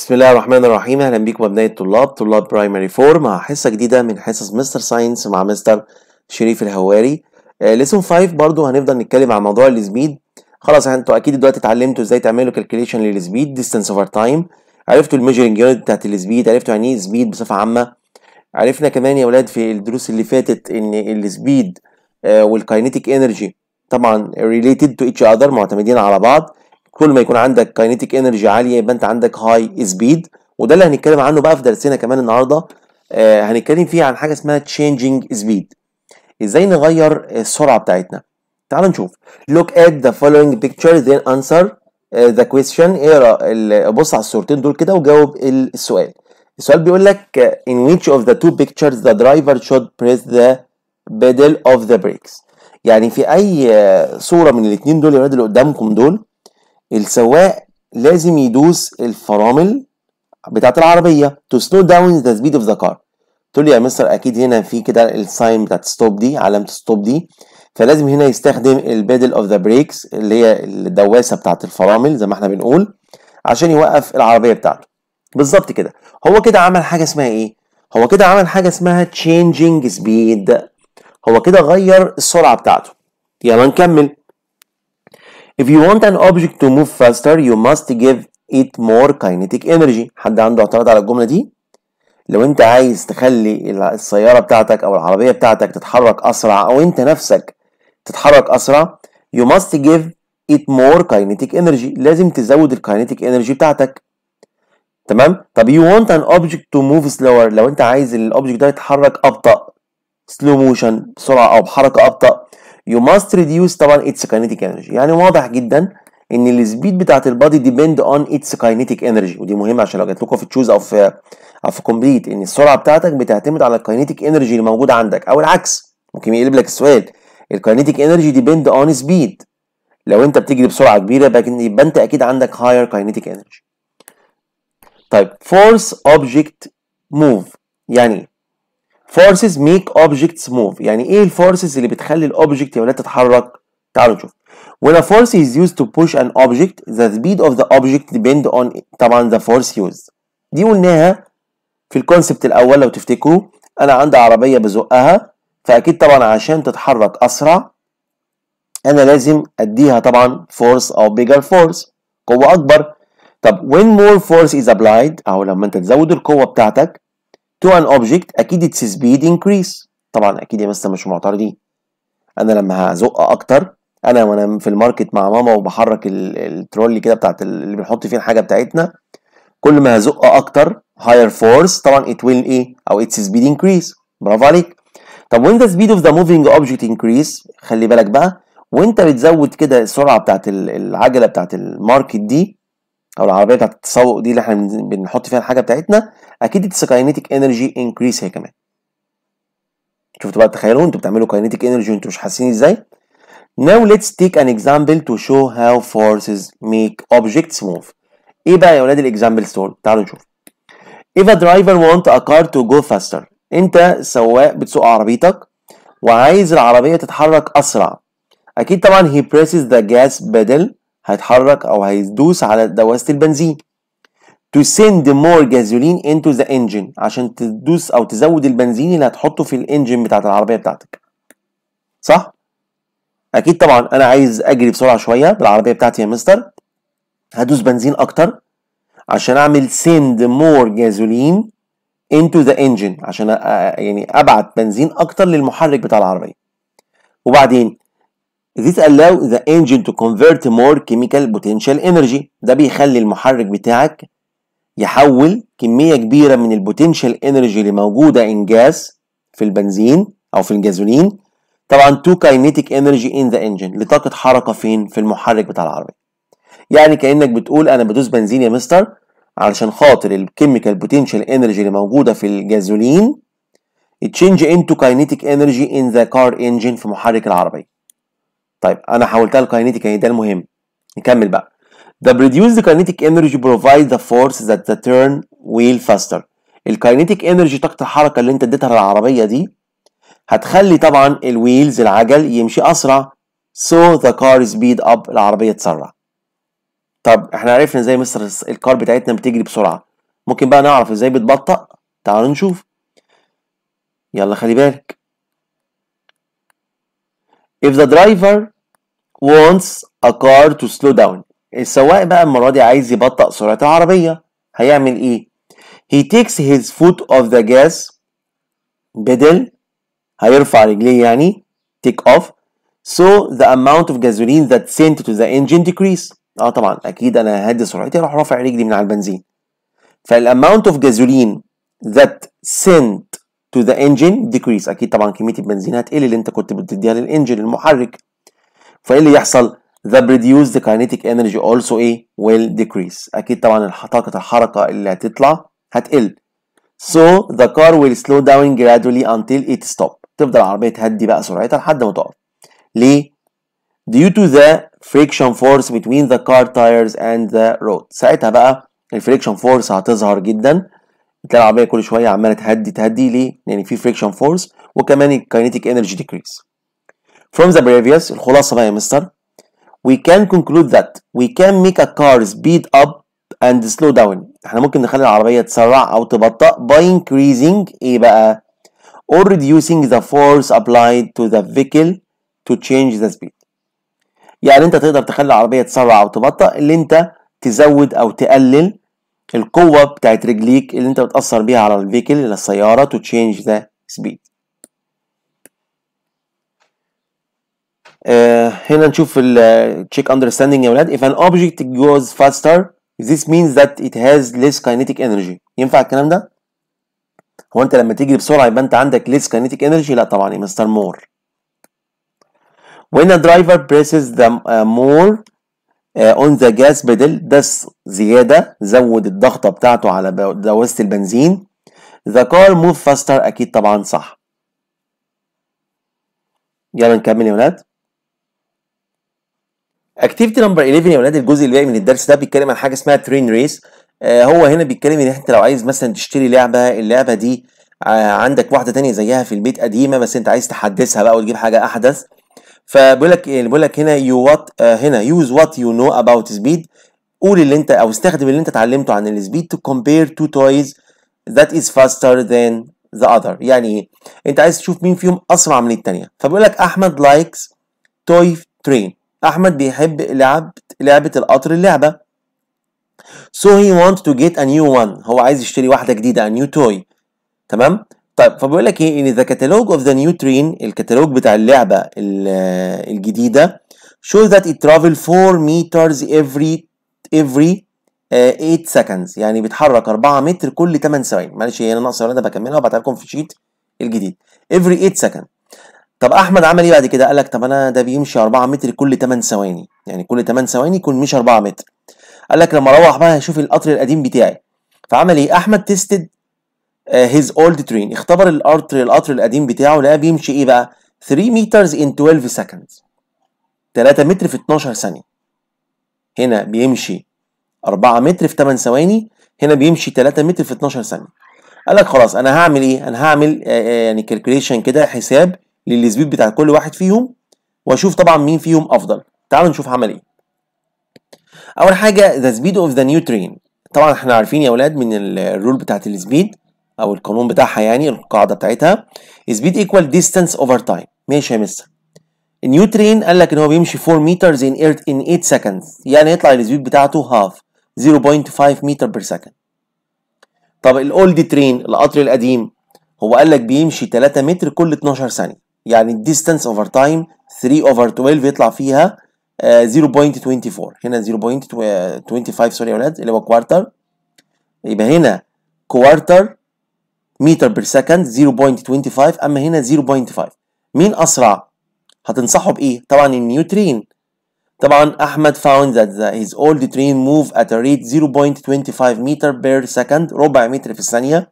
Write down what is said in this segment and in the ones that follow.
بسم الله الرحمن الرحيم اهلا بيكم ابناء الطلاب طلاب برايمري 4 مع حصه جديده من حصص مستر ساينس مع مستر شريف الهواري ليسون آه، 5 برضو هنفضل نتكلم عن موضوع السبيد خلاص يعني انتوا اكيد دلوقتي اتعلمتوا ازاي تعملوا كالكوليشن للسبيد ديستانس اوفر تايم عرفتوا الميجرنج يونت بتاعت السبيد عرفتوا يعني ايه سبيد بصفه عامه عرفنا كمان يا اولاد في الدروس اللي فاتت ان السبيد آه، والكاينيتيك انرجي طبعا ريليتد تو اتش اذر معتمدين على بعض كل ما يكون عندك كاينيتيك انرجي عاليه يبقى انت عندك هاي سبيد وده اللي هنتكلم عنه بقى في درسنا كمان النهارده آه هنتكلم فيه عن حاجه اسمها تشينجينج سبيد ازاي نغير السرعه بتاعتنا تعال نشوف لوك ات ذا فولوينج بيكتشر ذن انسر ذا كويستشن اقرا بص على الصورتين دول كده وجاوب السؤال السؤال بيقول لك in which of the two pictures the driver should press the بيدل of the brakes يعني في اي آه، صوره من الاثنين دول يا اللي قدامكم دول السواق لازم يدوس الفرامل بتاعت العربيه تو سلو داون ذا سبيد اوف ذا كار تقول لي يا مستر اكيد هنا في كده الساين بتاعت ستوب دي علامه ستوب دي فلازم هنا يستخدم البيدل اوف ذا بريكس اللي هي الدواسه بتاعت الفرامل زي ما احنا بنقول عشان يوقف العربيه بتاعته بالظبط كده هو كده عمل حاجه اسمها ايه هو كده عمل حاجه اسمها changing سبيد هو كده غير السرعه بتاعته يلا نكمل If you want an object to move faster you must give it more kinetic energy حد عنده اعتراض على الجملة دي؟ لو انت عايز تخلي السيارة بتاعتك او العربية بتاعتك تتحرك اسرع او انت نفسك تتحرك اسرع you must give it more kinetic energy لازم تزود kinetic انرجي بتاعتك تمام طب you want an object to move slower لو انت عايز الاوبجكت ده يتحرك ابطأ slow motion بسرعة او بحركة ابطأ يو ماست ريديوس طبعا اتس كاينيتيك انرجي يعني واضح جدا ان السبيد بتاعت البادي ديبند اون اتس كاينيتيك انرجي ودي مهمه عشان لو جات لكم في تشوز او في او في كومبليت ان السرعه بتاعتك بتعتمد على الكاينيتيك انرجي اللي موجوده عندك او العكس ممكن يقلب لك السؤال الكاينيتيك انرجي ديبند اون سبيد لو انت بتجري بسرعه كبيره يبقى انت اكيد عندك هاير كاينيتيك انرجي طيب فورس اوبجكت موف يعني forces make objects move يعني ايه الفورسز اللي بتخلي الاوبجكت يا ولاد تتحرك تعالوا نشوف when a force is used to push an object the speed of the object depend on طبعا the force used دي قلناها في الكونسبت الاول لو تفتكروا انا عندي عربيه بزقها فاكيد طبعا عشان تتحرك اسرع انا لازم اديها طبعا فورس او bigger force قوه اكبر طب when more force is applied او لما انت تزود القوه بتاعتك to an object اكيد its speed increase طبعا اكيد يا مستر مش معترضين انا لما هزق اكتر انا وانا في الماركت مع ماما وبحرك الترولي كده بتاعت اللي بنحط فيه الحاجه بتاعتنا كل ما هزق اكتر higher force طبعا it will ايه او its speed increase برافو عليك طب when the speed of the moving object increase خلي بالك بقى وانت بتزود كده السرعه بتاعت العجله بتاعت الماركت دي او العربيه بتاعت التسوق دي اللي احنا بنحط فيها الحاجه بتاعتنا اكيد اتس كاينيتيك انرجي انكريس هي كمان شفتوا بقى تخيلوا انتوا بتعملوا كاينيتيك انرجي وانتوا مش حاسين ازاي Now let's take an example to show how forces make objects move. ايه بقى يا ولاد الاكزامبلز دول؟ تعالوا نشوف. If a driver want a car to go faster. انت سواق بتسوق عربيتك وعايز العربية تتحرك أسرع. أكيد طبعا he presses the gas pedal هيتحرك او هيدوس على دواسه البنزين to send more gasoline into the engine عشان تدوس او تزود البنزين اللي هتحطه في الانجن بتاعت العربيه بتاعتك صح اكيد طبعا انا عايز اجري بسرعه شويه بالعربيه بتاعتي يا مستر هدوس بنزين اكتر عشان اعمل send more gasoline into the engine عشان يعني ابعت بنزين اكتر للمحرك بتاع العربيه وبعدين This allow the engine to convert more chemical potential energy ده بيخلي المحرك بتاعك يحول كمية كبيرة من البوتنشال انرجي اللي موجودة ان جاز في البنزين او في الجازولين طبعا to kinetic energy in the engine لطاقة حركة فين في المحرك بتاع العربية يعني كأنك بتقول انا بدوس بنزين يا مستر علشان خاطر الكيميكال بوتنشال انرجي اللي موجودة في الجازولين change into kinetic energy in the car engine في محرك العربية طيب انا حولتها لكاينيتيك يعني ده المهم نكمل بقى The reduced kinetic energy provides the force that the turn wheel faster. الكاينيتيك انرجي طاقة الحركة اللي انت اديتها للعربية دي هتخلي طبعا الويلز العجل يمشي اسرع so the car speed up العربية تسرع. طب احنا عرفنا ازاي مستر الكار بتاعتنا بتجري بسرعة. ممكن بقى نعرف ازاي بتبطأ؟ تعالوا نشوف. يلا خلي بالك. if the driver wants a car to slow down السواق بقى المرة دي عايز يبطئ سرعة العربية هيعمل ايه؟ he takes his foot off the gas pedal هيرفع رجليه يعني take off so the amount of gasoline that sent to the engine decrease اه طبعا اكيد انا ههدي سرعتي اروح رافع رجلي من على البنزين فالاماونت اوف جازولين that sent to the engine decrease اكيد طبعا كميه البنزين هتقل اللي انت كنت بتديها للانجن المحرك فايه اللي يحصل the produced kinetic energy also ايه will decrease اكيد طبعا طاقه الحركه اللي هتطلع هتقل so the car will slow down gradually until it stop تفضل العربيه تهدي بقى سرعتها لحد ما تقف ليه due to the friction force between the car tires and the road ساعتها بقى الفريكشن فورس هتظهر جدا بتلاقي العربيه كل شويه عماله تهدي تهدي ليه؟ لان يعني في فريكشن فورس وكمان الكاينتيك انرجي ديكريس. From the previous الخلاصه بقى يا مستر we can conclude that we can make a car speed up and slow down احنا ممكن نخلي العربيه تسرع او تبطأ by increasing ايه بقى؟ or reducing the force applied to the vehicle to change the speed. يعني انت تقدر تخلي العربيه تسرع او تبطأ اللي انت تزود او تقلل القوة بتاعت رجليك اللي انت بتأثر بيها على الفيكل الى السيارة to change the speed uh, هنا نشوف ال check understanding يا ولاد if an object goes faster this means that it has less kinetic energy ينفع الكلام ده؟ هو انت لما تجري بسرعة يبقى انت عندك less kinetic energy لا طبعا يا مستر مور when a driver presses the uh, more اون آه، ذا جاس بدل ده زياده زود الضغطه بتاعته على دواسه البنزين ذا كار موف فاستر اكيد طبعا صح يلا نكمل يا ولاد اكتيفيتي نمبر 11 يا ولاد الجزء اللي جاي من الدرس ده بيتكلم عن حاجه اسمها ترين ريس آه، هو هنا بيتكلم ان انت لو عايز مثلا تشتري لعبه اللعبه دي آه، عندك واحده تانية زيها في البيت قديمه بس انت عايز تحدثها بقى وتجيب حاجه احدث فبيقول لك ايه بيقول لك هنا يو وات آه، هنا يوز وات يو نو اباوت سبيد قول اللي انت او استخدم اللي انت اتعلمته عن السبيد تو كومبير تو تويز ذات از فاستر ذان ذا اذر يعني ايه انت عايز تشوف مين فيهم اسرع من الثانيه فبيقول لك احمد لايكس توي ترين احمد بيحب لعب لعبه القطر اللعبه so he wants to get a new one هو عايز يشتري واحده جديده a new toy تمام طيب فبيقول لك ايه ان ذا كاتالوج اوف ذا نيو ترين الكتالوج بتاع اللعبه الجديده شوز ذات ات ترافل 4 meters every every 8 آه، uh, seconds يعني بيتحرك 4 متر كل 8 ثواني معلش هي انا ناقصه انا بكملها وبعتها لكم في الشيت الجديد every 8 second طب احمد عمل ايه بعد كده قال لك طب انا ده بيمشي 4 متر كل 8 ثواني يعني كل 8 ثواني يكون مش 4 متر قال لك لما اروح بقى هشوف القطر القديم بتاعي فعمل ايه احمد تيستد هيز اولد ترين اختبر القطر القطر القديم بتاعه لقاه بيمشي ايه بقى 3 meters ان 12 seconds 3 متر في 12 ثانيه هنا بيمشي 4 متر في 8 ثواني هنا بيمشي 3 متر في 12 ثانيه قال لك خلاص انا هعمل ايه انا هعمل آه، آه، يعني كالكوليشن كده حساب للسبيد بتاع كل واحد فيهم واشوف طبعا مين فيهم افضل تعالوا نشوف عمل ايه اول حاجه ذا سبيد اوف ذا نيو ترين طبعا احنا عارفين يا اولاد من الرول بتاعت السبيد او القانون بتاعها يعني القاعده بتاعتها سبيد ايكوال ديستانس اوفر تايم ماشي يا مستر النيو ترين قال لك ان هو بيمشي 4 مترز ان 8 سكندز يعني يطلع السبيد بتاعته هاف 0.5 متر بير سكند طب الاولد ترين القطر القديم هو قال لك بيمشي 3 متر كل 12 ثانيه يعني الديستانس اوفر تايم 3 اوفر 12 يطلع فيها 0.24 آه، هنا 0.25 سوري يا ولاد اللي هو كوارتر يبقى هنا كوارتر متر بير سكند 0.25 اما هنا 0.5 مين اسرع هتنصحه بايه طبعا النيوترين طبعا احمد فاوند ذات هيز اولد ترين موف ات ا ريت 0.25 متر بير سكند ربع متر في الثانيه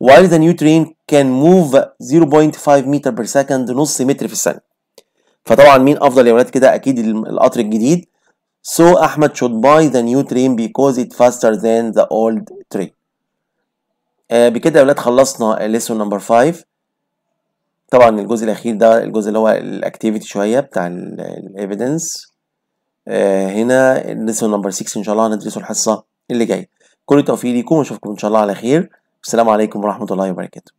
وايل ذا نيوترين كان موف 0.5 متر بير سكند نص متر في الثانيه فطبعا مين افضل يا ولاد كده اكيد القطر الجديد So Ahmed should buy the new train because ات faster than the old آه بكده يا ولاد خلصنا ليسون نمبر 5 طبعا الجزء الاخير ده الجزء اللي هو الاكتيفيتي شويه بتاع الايفيدنس آه هنا ليسون نمبر 6 ان شاء الله هندرسه الحصه اللي جايه كل التوفيق ليكم واشوفكم ان شاء الله على خير والسلام عليكم ورحمه الله وبركاته